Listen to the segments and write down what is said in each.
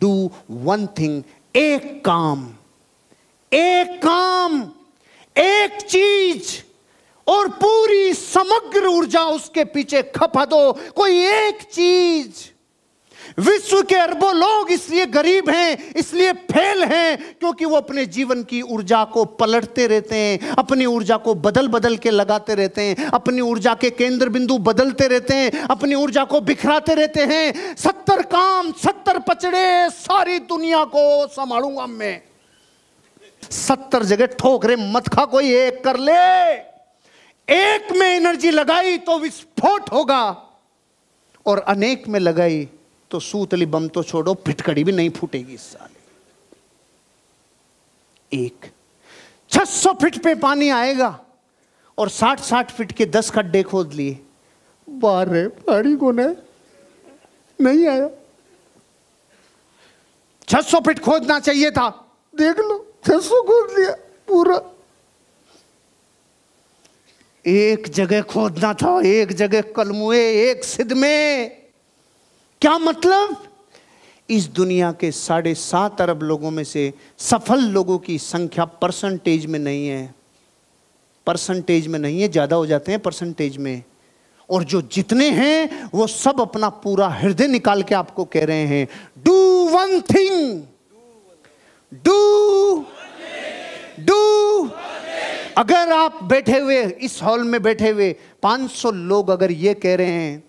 do one thing एक काम एक काम एक चीज और पूरी समग्र ऊर्जा उसके पीछे खपा दो कोई एक चीज विश्व के अरबों लोग इसलिए गरीब हैं इसलिए फेल हैं क्योंकि वो अपने जीवन की ऊर्जा को पलटते रहते हैं अपनी ऊर्जा को बदल बदल के लगाते रहते हैं अपनी ऊर्जा के केंद्र बिंदु बदलते रहते हैं अपनी ऊर्जा को बिखराते रहते हैं सत्तर काम सत्तर पचड़े सारी दुनिया को संभालूंगा मैं सत्तर जगह ठोकरे मत खा कोई एक कर ले एक में एनर्जी लगाई तो विस्फोट होगा और अनेक में लगाई तो सूतली बम तो छोड़ो फिटकड़ी भी नहीं फूटेगी इस साल एक 600 फीट पे पानी आएगा और 60-60 फीट के 10 खड्डे खोद लिए बार है पानी को नहीं आया 600 फीट खोदना चाहिए था देख लो 600 खोद लिया पूरा एक जगह खोदना था एक जगह कलमुए एक सिद्ध में क्या मतलब इस दुनिया के साढ़े सात अरब लोगों में से सफल लोगों की संख्या परसेंटेज में नहीं है परसेंटेज में नहीं है ज़्यादा हो जाते हैं परसेंटेज में और जो जितने हैं वो सब अपना पूरा हृदय निकाल के आपको कह रहे हैं do one thing do do अगर आप बैठे हुए इस हॉल में बैठे हुए 500 लोग अगर ये कह रहे हैं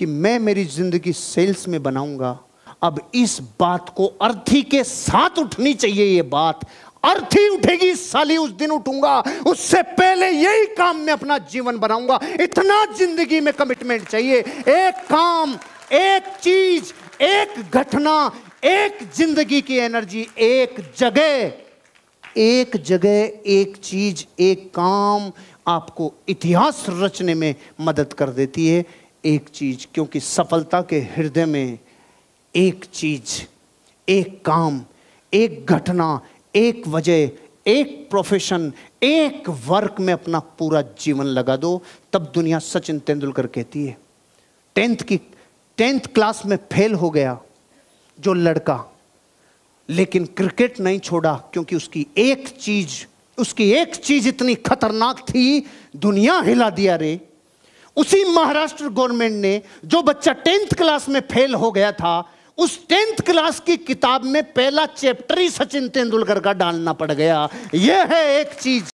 कि मैं मेरी जिंदगी सेल्स में बनाऊंगा अब इस बात को अर्थी के साथ उठनी चाहिए ये बात अर्थी उठेगी साली उस दिन उठूंगा उससे पहले यही काम में अपना जीवन बनाऊंगा इतना जिंदगी में कमिटमेंट चाहिए एक काम एक चीज एक घटना एक जिंदगी की एनर्जी एक जगह एक जगह एक चीज एक काम आपको इतिहास रचने में मदद कर देती है एक चीज क्योंकि सफलता के हृदय में एक चीज एक काम एक घटना एक वजह एक प्रोफेशन एक वर्क में अपना पूरा जीवन लगा दो तब दुनिया सचिन तेंदुलकर कहती है टेंथ की टेंथ क्लास में फेल हो गया जो लड़का लेकिन क्रिकेट नहीं छोड़ा क्योंकि उसकी एक चीज उसकी एक चीज इतनी खतरनाक थी दुनिया हिला दिया रे उसी महाराष्ट्र गवर्नमेंट ने जो बच्चा टेंथ क्लास में फेल हो गया था उस टेंथ क्लास की किताब में पहला चैप्टर ही सचिन तेंदुलकर का डालना पड़ गया यह है एक चीज